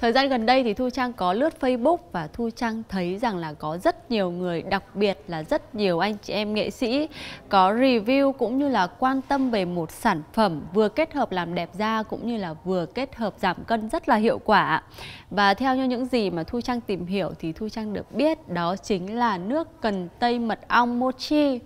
Thời gian gần đây thì Thu Trang có lướt Facebook và Thu Trang thấy rằng là có rất nhiều người, đặc biệt là rất nhiều anh chị em nghệ sĩ có review cũng như là quan tâm về một sản phẩm vừa kết hợp làm đẹp da cũng như là vừa kết hợp giảm cân rất là hiệu quả. Và theo như những gì mà Thu Trang tìm hiểu thì Thu Trang được biết đó chính là nước cần tây mật ong mochi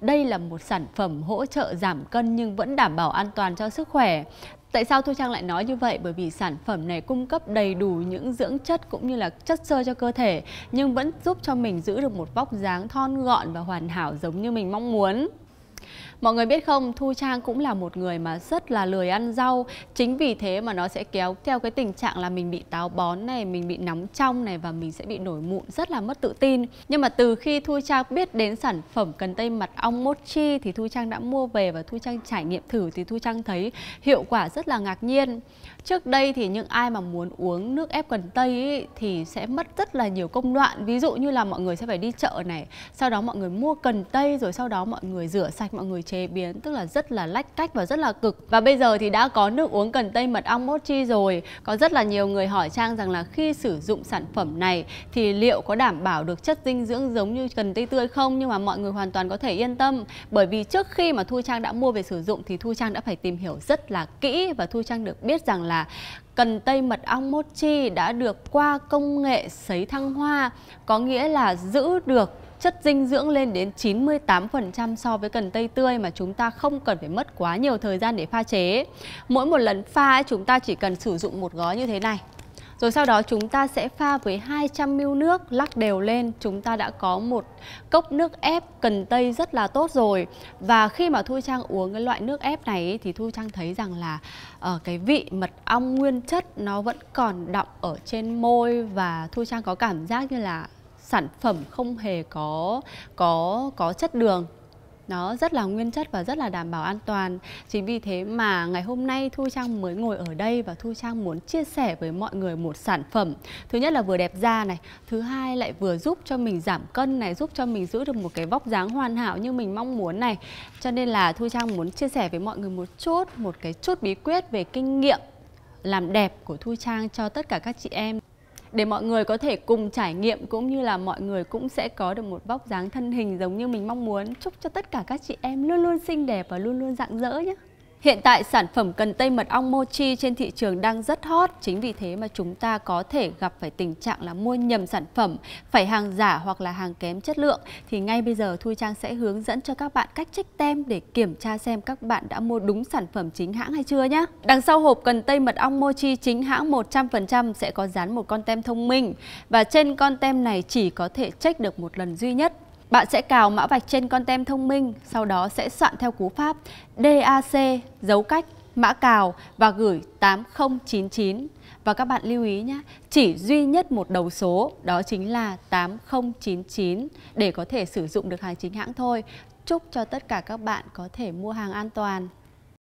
đây là một sản phẩm hỗ trợ giảm cân nhưng vẫn đảm bảo an toàn cho sức khỏe. Tại sao Thu Trang lại nói như vậy? Bởi vì sản phẩm này cung cấp đầy đủ những dưỡng chất cũng như là chất xơ cho cơ thể nhưng vẫn giúp cho mình giữ được một vóc dáng thon gọn và hoàn hảo giống như mình mong muốn. Mọi người biết không, Thu Trang cũng là một người mà rất là lười ăn rau. Chính vì thế mà nó sẽ kéo theo cái tình trạng là mình bị táo bón này, mình bị nóng trong này và mình sẽ bị nổi mụn rất là mất tự tin. Nhưng mà từ khi Thu Trang biết đến sản phẩm cần tây mật ong mochi thì Thu Trang đã mua về và Thu Trang trải nghiệm thử thì Thu Trang thấy hiệu quả rất là ngạc nhiên. Trước đây thì những ai mà muốn uống nước ép cần tây ý, thì sẽ mất rất là nhiều công đoạn. Ví dụ như là mọi người sẽ phải đi chợ này, sau đó mọi người mua cần tây rồi sau đó mọi người rửa sạch mọi người chế biến tức là rất là lách cách và rất là cực và bây giờ thì đã có nước uống cần tây mật ong mochi rồi có rất là nhiều người hỏi trang rằng là khi sử dụng sản phẩm này thì liệu có đảm bảo được chất dinh dưỡng giống như cần tây tươi không nhưng mà mọi người hoàn toàn có thể yên tâm bởi vì trước khi mà thu trang đã mua về sử dụng thì thu trang đã phải tìm hiểu rất là kỹ và thu trang được biết rằng là cần tây mật ong mochi đã được qua công nghệ sấy thăng hoa có nghĩa là giữ được chất dinh dưỡng lên đến 98% so với cần tây tươi mà chúng ta không cần phải mất quá nhiều thời gian để pha chế. Mỗi một lần pha chúng ta chỉ cần sử dụng một gói như thế này. Rồi sau đó chúng ta sẽ pha với 200ml nước lắc đều lên Chúng ta đã có một cốc nước ép cần tây rất là tốt rồi Và khi mà Thu Trang uống cái loại nước ép này thì Thu Trang thấy rằng là ở ờ, cái vị mật ong nguyên chất nó vẫn còn đọng ở trên môi Và Thu Trang có cảm giác như là sản phẩm không hề có có có chất đường nó rất là nguyên chất và rất là đảm bảo an toàn chính vì thế mà ngày hôm nay thu trang mới ngồi ở đây và thu trang muốn chia sẻ với mọi người một sản phẩm thứ nhất là vừa đẹp da này thứ hai lại vừa giúp cho mình giảm cân này giúp cho mình giữ được một cái vóc dáng hoàn hảo như mình mong muốn này cho nên là thu trang muốn chia sẻ với mọi người một chút một cái chút bí quyết về kinh nghiệm làm đẹp của thu trang cho tất cả các chị em để mọi người có thể cùng trải nghiệm cũng như là mọi người cũng sẽ có được một vóc dáng thân hình giống như mình mong muốn. Chúc cho tất cả các chị em luôn luôn xinh đẹp và luôn luôn rạng rỡ nhé. Hiện tại sản phẩm cần tây mật ong mochi trên thị trường đang rất hot, chính vì thế mà chúng ta có thể gặp phải tình trạng là mua nhầm sản phẩm, phải hàng giả hoặc là hàng kém chất lượng. Thì ngay bây giờ Thu Trang sẽ hướng dẫn cho các bạn cách check tem để kiểm tra xem các bạn đã mua đúng sản phẩm chính hãng hay chưa nhé. Đằng sau hộp cần tây mật ong mochi chính hãng 100% sẽ có dán một con tem thông minh và trên con tem này chỉ có thể check được một lần duy nhất bạn sẽ cào mã vạch trên con tem thông minh, sau đó sẽ soạn theo cú pháp DAC, dấu cách, mã cào và gửi 8099. Và các bạn lưu ý nhé, chỉ duy nhất một đầu số, đó chính là 8099 để có thể sử dụng được hàng chính hãng thôi. Chúc cho tất cả các bạn có thể mua hàng an toàn.